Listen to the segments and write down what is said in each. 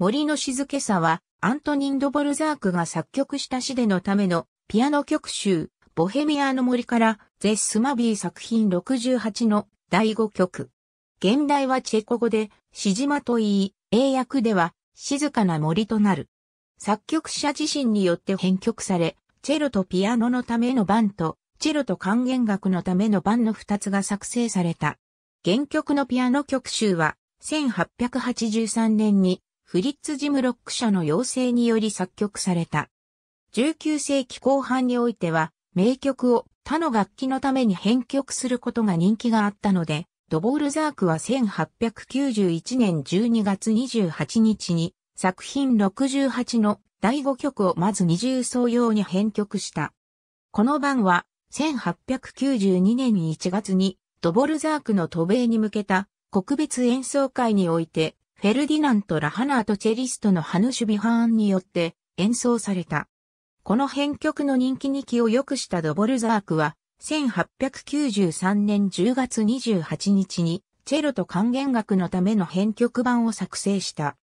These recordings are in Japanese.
森の静けさは、アントニン・ドボルザークが作曲した詩でのためのピアノ曲集、ボヘミアの森から、ゼ・スマビー作品68の第5曲。現代はチェコ語で、シジマと言い、英訳では、静かな森となる。作曲者自身によって編曲され、チェロとピアノのための版と、チェロと管弦楽のための版の2つが作成された。原曲のピアノ曲集は、1883年にフリッツ・ジムロック社の要請により作曲された。19世紀後半においては、名曲を他の楽器のために編曲することが人気があったので、ドボールザークは1891年12月28日に作品68の第5曲をまず二重奏用に編曲した。この版は1892年1月にドボルザークの渡米に向けた国別演奏会においてフェルディナント・ラハナーとチェリストのハヌシュ・ビハーンによって演奏された。この編曲の人気に気を良くしたドボルザークは、1893年10月28日に、チェロと還元楽のための編曲版を作成した。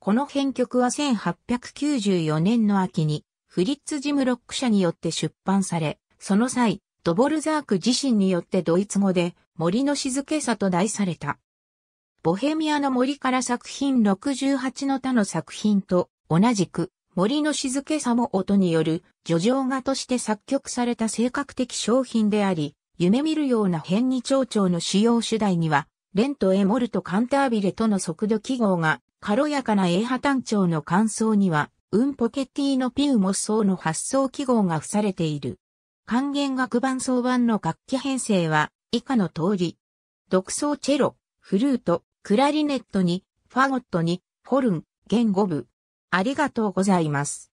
この編曲は1894年の秋に、フリッツ・ジムロック社によって出版され、その際、ドボルザーク自身によってドイツ語で、森の静けさと題された。ボヘミアの森から作品68の他の作品と同じく森の静けさも音による叙情画として作曲された性格的商品であり、夢見るような変に蝶々の主要主題には、レント・エ・モルト・カンタービレとの速度記号が、軽やかなー波単調の感想には、ウンポケッティのピウモッソーの発想記号が付されている。還元楽伴奏版の楽器編成は、以下の通り。独奏チェロ、フルート、クラリネットに、ファゴットに、ホルン、言語部。ありがとうございます。